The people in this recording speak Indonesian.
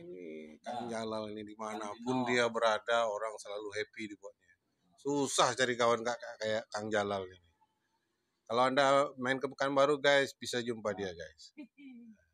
ini Kang nah. Jalal ini dimanapun nah, dia berada orang selalu happy dibuatnya susah cari kawan kak kayak Kang Jalal ini kalau anda main ke Pekanbaru guys bisa jumpa dia guys